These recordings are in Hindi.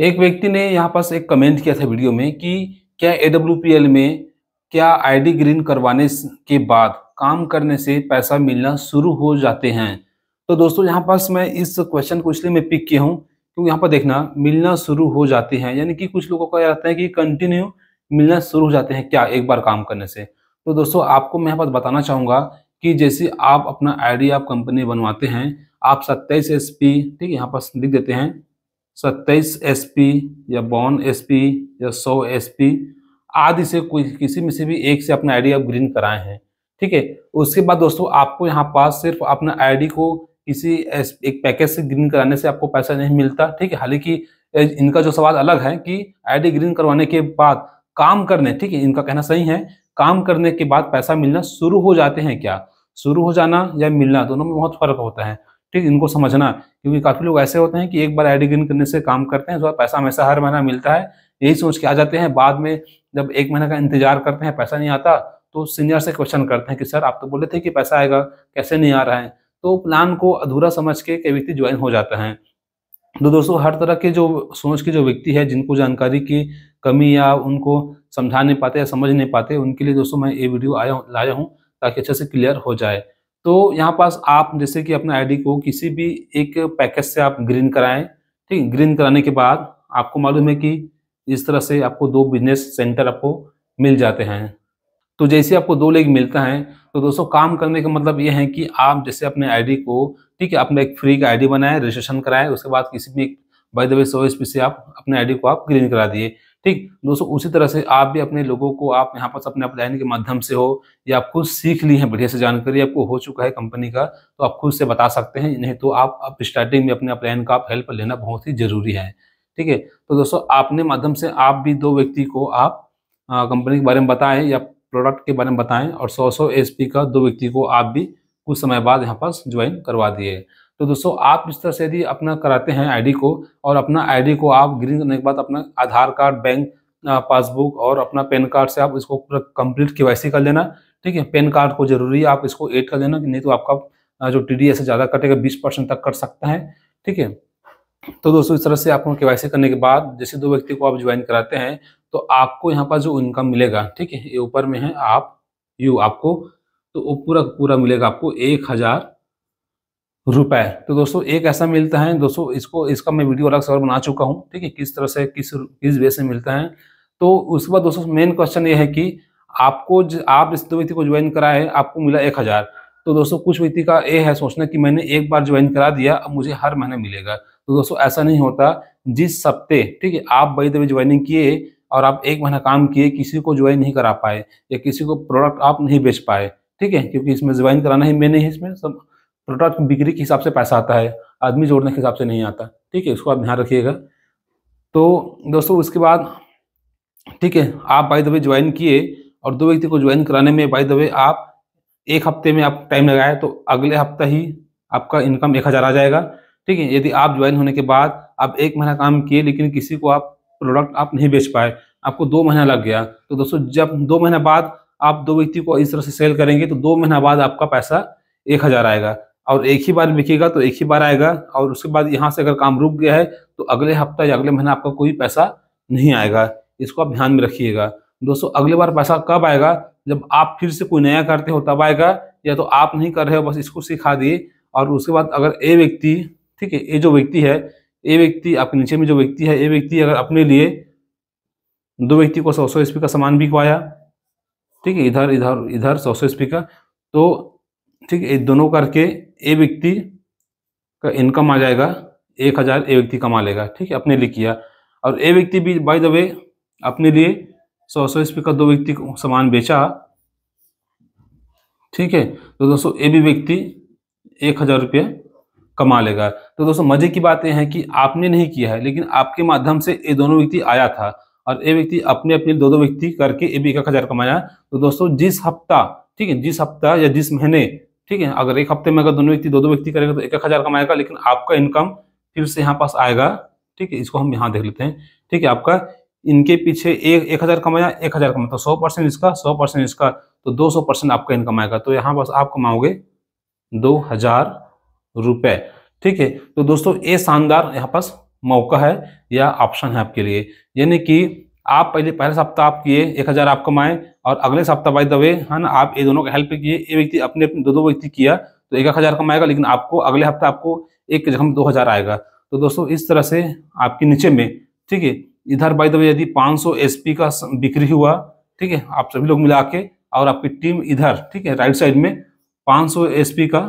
एक व्यक्ति ने यहाँ पास एक कमेंट किया था वीडियो में कि क्या ए में क्या आईडी ग्रीन करवाने के बाद काम करने से पैसा मिलना शुरू हो जाते हैं तो दोस्तों यहाँ पास मैं इस क्वेश्चन को इसलिए मैं पिक किया हूँ क्योंकि यहाँ पर देखना मिलना शुरू हो जाते हैं यानी कि कुछ लोगों का रहता है कि कंटिन्यू मिलना शुरू हो जाते हैं क्या एक बार काम करने से तो दोस्तों आपको मैं यहाँ पर बताना चाहूँगा कि जैसे आप अपना आईडी आप कंपनी बनवाते हैं आप सत्ताईस एस पी ठीक है यहाँ पास लिख देते हैं सत्ताईस एस पी या बावन एस पी या सौ एस पी आदि से कोई किसी में से भी एक से अपना आईडी आप ग्रीन कराए हैं ठीक है उसके बाद दोस्तों आपको यहाँ पास सिर्फ अपना आईडी को किसी एक पैकेज से ग्रीन कराने से आपको पैसा नहीं मिलता ठीक है हालांकि इनका जो सवाल अलग है कि आईडी ग्रीन करवाने के बाद काम करने ठीक है इनका कहना सही है काम करने के बाद पैसा मिलना शुरू हो जाते हैं क्या शुरू हो जाना या मिलना दोनों में बहुत फर्क होता है ठीक इनको समझना क्योंकि काफी लोग ऐसे होते हैं कि एक बार आई गिन करने से काम करते हैं तो पैसा हमेशा हर महीना मिलता है यही सोच के आ जाते हैं बाद में जब एक महीना का इंतजार करते हैं पैसा नहीं आता तो सीनियर से क्वेश्चन करते हैं कि सर आप तो बोले थे कि पैसा आएगा कैसे नहीं आ रहा है तो प्लान को अधूरा समझ के कई व्यक्ति ज्वाइन हो जाते हैं तो दोस्तों हर तरह के जो सोच के जो व्यक्ति है जिनको जानकारी की कमी या उनको समझा नहीं पाते या समझ नहीं पाते उनके लिए दोस्तों मैं ये वीडियो आया लाया हूँ ताकि अच्छे से क्लियर हो जाए तो यहाँ पास आप जैसे कि अपने आईडी को किसी भी एक पैकेज से आप ग्रीन कराएं ठीक ग्रीन कराने के बाद आपको मालूम है कि इस तरह से आपको दो बिजनेस सेंटर आपको मिल जाते हैं तो जैसे आपको दो लेग मिलता है तो दोस्तों काम करने का मतलब यह है कि आप जैसे अपने आईडी को ठीक है अपने एक फ्री का आईडी बनाए रजिस्ट्रेशन कराएं उसके बाद किसी भी बाई द वे पे से आप अपने आईडी को आप ग्रीन करा दिए ठीक दोस्तों उसी तरह से आप भी अपने लोगों को आप यहाँ पर अपने अपलाइन के माध्यम से हो या आप खुद सीख ली है बढ़िया से जानकारी आपको हो चुका है कंपनी का तो आप खुद से बता सकते हैं नहीं तो आप अब स्टार्टिंग में अपने अपलाइन का आप हेल्प लेना बहुत ही जरूरी है ठीक है तो दोस्तों आपने माध्यम से आप भी दो व्यक्ति को आप कंपनी के बारे में बताएं या प्रोडक्ट के बारे में बताएं और सौ सौ एस का दो व्यक्ति को आप भी कुछ समय बाद यहाँ पर ज्वाइन करवा दिए तो दोस्तों आप इस तरह से यदि अपना कराते हैं आईडी को और अपना आईडी को आप ग्रीन करने के बाद अपना आधार कार्ड बैंक पासबुक और अपना पैन कार्ड से आप इसको पूरा कंप्लीट के कर लेना ठीक है पैन कार्ड को जरूरी है आप इसको एड कर लेना नहीं तो आपका जो टी डी ज़्यादा कटेगा बीस परसेंट तक कट सकता है ठीक है तो दोस्तों इस तरह से आपको के करने के बाद जैसे दो व्यक्ति को आप ज्वाइन कराते हैं तो आपको यहाँ पर जो इनकम मिलेगा ठीक है ये ऊपर में है आप यू आपको तो वो पूरा पूरा मिलेगा आपको एक हज़ार रुपए तो दोस्तों एक ऐसा मिलता है दोस्तों इसको इसका मैं वीडियो अलग से और बना चुका हूँ ठीक है किस तरह से किस किस वे से मिलता है तो उसके बाद दोस्तों मेन क्वेश्चन ये है कि आपको ज, आप इस दो व्यक्ति को ज्वाइन करा है आपको मिला एक हज़ार तो दोस्तों कुछ व्यक्ति का ये है सोचना कि मैंने एक बार ज्वाइन करा दिया अब मुझे हर महीने मिलेगा तो दोस्तों ऐसा नहीं होता जिस सप्ते ठीक है आप बड़ी दबे ज्वाइनिंग किए और आप एक महीना काम किए किसी को ज्वाइन नहीं करा पाए या किसी को प्रोडक्ट आप नहीं बेच पाए ठीक है क्योंकि इसमें ज्वाइन कराना ही मैंने इसमें सब टोटल आपकी बिक्री के हिसाब से पैसा आता है आदमी जोड़ने के हिसाब से नहीं आता ठीक है उसको आप ध्यान रखिएगा तो दोस्तों उसके बाद ठीक है आप बाई दबे ज्वाइन किए और दो व्यक्ति को ज्वाइन कराने में बाई दबे आप एक हफ्ते में आप टाइम लगाए तो अगले हफ्ता ही आपका इनकम एक हज़ार आ जाएगा ठीक है यदि आप ज्वाइन होने के बाद आप एक महीना काम किए लेकिन किसी को आप प्रोडक्ट आप नहीं बेच पाए आपको दो महीना लग गया तो दोस्तों जब दो महीना बाद आप दो व्यक्ति को इस तरह से सेल करेंगे तो दो महीना बाद आपका पैसा एक हज़ार आएगा और एक ही बार बिकेगा तो एक ही बार आएगा और उसके बाद यहाँ से अगर काम रुक गया है तो अगले हफ्ता या अगले महीना आपका कोई पैसा नहीं आएगा इसको आप ध्यान में रखिएगा दोस्तों अगले बार पैसा कब आएगा जब आप फिर से कोई नया करते हो तब आएगा या तो आप नहीं कर रहे हो बस इसको सिखा दिए और उसके बाद अगर ए व्यक्ति ठीक है ये जो व्यक्ति है ए व्यक्ति आपके नीचे में जो व्यक्ति है ए व्यक्ति अगर अपने लिए दो व्यक्ति को सौ सौ एसपी का सामान बिकवाया ठीक है इधर इधर इधर सौ सौ एसपी का तो ठीक है दोनों करके ए व्यक्ति का इनकम आ जाएगा एक हज़ार ए व्यक्ति कमा लेगा ठीक है अपने लिए किया और ए व्यक्ति भी बाय द वे अपने लिए सौ सौ ईस्वी का दो व्यक्ति को सामान बेचा ठीक है तो दोस्तों ए भी व्यक्ति एक हज़ार रुपये कमा लेगा तो दोस्तों मजे की बात यह है कि आपने नहीं किया है लेकिन आपके माध्यम से ये दोनों व्यक्ति आया था और ये व्यक्ति अपने अपने दो दो व्यक्ति करके ए भी एक हज़ार कमाया तो दोस्तों जिस हफ्ता ठीक है जिस हफ्ता या जिस महीने ठीक है अगर एक हफ्ते में अगर दोनों व्यक्ति दो दो व्यक्ति करेगा तो एक एक हज़ार कमाएगा लेकिन आपका इनकम फिर से यहाँ पास आएगा ठीक है इसको हम यहाँ देख लेते हैं ठीक है आपका इनके पीछे एक एक हज़ार कमाया एक हज़ार कमाया तो सौ परसेंट इसका सौ परसेंट इसका तो दो सौ परसेंट आपका इनकम आएगा तो यहाँ पास आप कमाओगे दो हज़ार रुपये ठीक है तो दोस्तों ये शानदार यहाँ पास मौका है या ऑप्शन है आपके लिए यानी कि आप पहले पहले सप्ताह आप किए एक हजार आप कमाए और अगले सप्ताह बाई दबे है ना आप ये दोनों का हेल्प किए ये व्यक्ति अपने दो दो व्यक्ति किया तो एक हजार कमाएगा लेकिन आपको अगले हफ्ता आपको एक जख्म दो हजार आएगा तो दोस्तों इस तरह से आपके नीचे में ठीक है इधर बाई दबे यदि पाँच सौ का बिक्री हुआ ठीक है आप सभी लोग मिला के और आपकी टीम इधर ठीक है राइट साइड में पाँच सौ का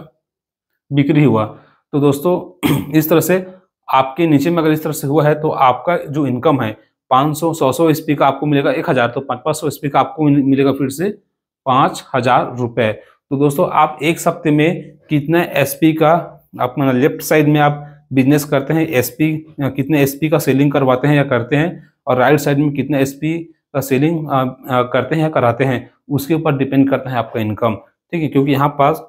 बिक्री हुआ तो दोस्तों इस तरह से आपके नीचे में अगर इस तरह से हुआ है तो आपका जो इनकम है पाँच सौ सौ सौ स्पी का आपको मिलेगा एक हज़ार तो पाँच पाँच सौ स्पी का आपको मिलेगा फिर से पाँच हज़ार रुपये तो दोस्तों आप एक सप्ते में कितना एसपी का आप लेफ्ट साइड में आप बिजनेस करते हैं एसपी कितने एसपी का सेलिंग करवाते हैं या करते हैं और राइट साइड में कितने एसपी का सेलिंग आ, आ, करते हैं या कराते हैं उसके ऊपर डिपेंड करता है आपका इनकम ठीक है क्योंकि यहाँ पास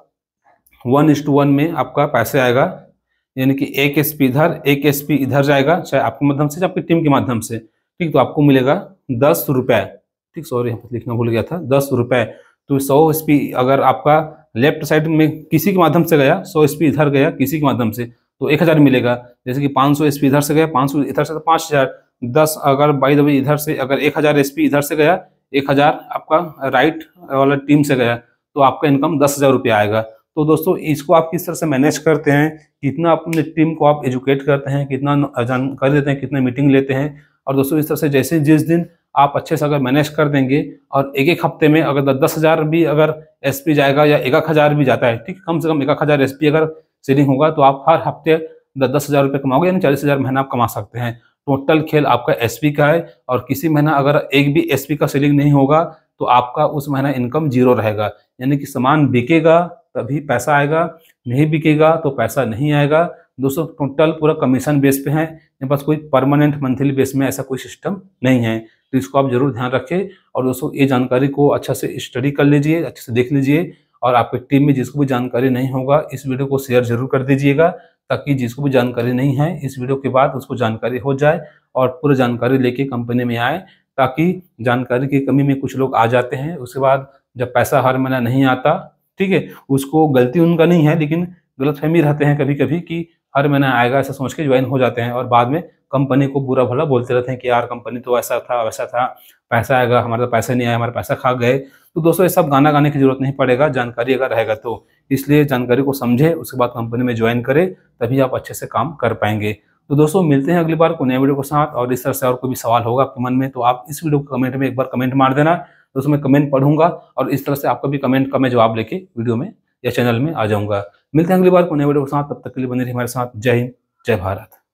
वन इज टू वन में आपका पैसे आएगा यानी कि एक एस इधर एक एस इधर जाएगा चाहे आपके माध्यम से चाहे आपकी टीम के माध्यम से ठीक तो आपको मिलेगा दस रुपये ठीक सॉरी यहाँ पर लिखना भूल गया था दस रुपये तो सौ स्पी अगर आपका लेफ्ट साइड में किसी के माध्यम से गया सौ स्पी इधर गया किसी के माध्यम से तो एक हज़ार मिलेगा जैसे कि पाँच सौ इधर से गया पाँच सौ इधर से तो पाँच हज़ार दस अगर बाई दबी इधर से अगर एक हज़ार स्पी इधर से गया एक हज़ार आपका राइट वाला टीम से गया तो आपका इनकम दस हज़ार रुपया आएगा तो दोस्तों इसको आप किस तरह से मैनेज करते हैं कितना अपने टीम को आप एजुकेट करते हैं कितना जानकारी देते हैं कितने मीटिंग लेते हैं और दोस्तों इस तरह से जैसे जिस दिन आप अच्छे से अगर मैनेज कर देंगे और एक एक हफ्ते में अगर दस हज़ार भी अगर एस जाएगा या एक हज़ार भी जाता है ठीक कम से कम एक हज़ार एस अगर सेलिंग होगा तो आप हर हफ्ते दस हज़ार रुपये कमाओगे यानी चालीस हज़ार महीना आप कमा सकते हैं टोटल खेल आपका एस का है और किसी महीना अगर एक भी एस का सेलिंग नहीं होगा तो आपका उस महीना इनकम जीरो रहेगा यानी कि सामान बिकेगा तभी पैसा आएगा नहीं बिकेगा तो पैसा नहीं आएगा दोस्तों टोटल पूरा कमीशन बेस पे है मेरे पास कोई परमानेंट मंथली बेस में ऐसा कोई सिस्टम नहीं है तो इसको आप जरूर ध्यान रखें और दोस्तों ये जानकारी को अच्छा से स्टडी कर लीजिए अच्छे से देख लीजिए और आपके टीम में जिसको भी जानकारी नहीं होगा इस वीडियो को शेयर जरूर कर दीजिएगा ताकि जिसको भी जानकारी नहीं है इस वीडियो के बाद उसको जानकारी हो जाए और पूरी जानकारी लेके कंपनी में आए ताकि जानकारी की कमी में कुछ लोग आ जाते हैं उसके बाद जब पैसा हर महीना नहीं आता ठीक है उसको गलती उनका नहीं है लेकिन गलतफहमी रहते हैं कभी कभी कि हर महीना आएगा ऐसा सोच के ज्वाइन हो जाते हैं और बाद में कंपनी को बुरा भला बोलते रहते हैं कि यार कंपनी तो ऐसा था वैसा था पैसा आएगा हमारा तो पैसा नहीं आया हमारा पैसा खा गए तो दोस्तों ये सब गाना गाने की जरूरत नहीं पड़ेगा जानकारी अगर रहेगा तो इसलिए जानकारी को समझे उसके बाद कंपनी में ज्वाइन करें तभी आप अच्छे से काम कर पाएंगे तो दोस्तों मिलते हैं अगली बार को नए वीडियो के साथ और इस तरह से और कोई भी सवाल होगा आपके मन में तो आप इस वीडियो को कमेंट में एक बार कमेंट मार देना दोस्तों मैं कमेंट पढ़ूंगा और इस तरह से आपका भी कमेंट का मैं जवाब लेके वीडियो में या चैनल में आ जाऊंगा मिलते हैं अगली बार को नए वीडियो के साथ तब तक के लिए बने रहिए हमारे साथ जय हिंद जय भारत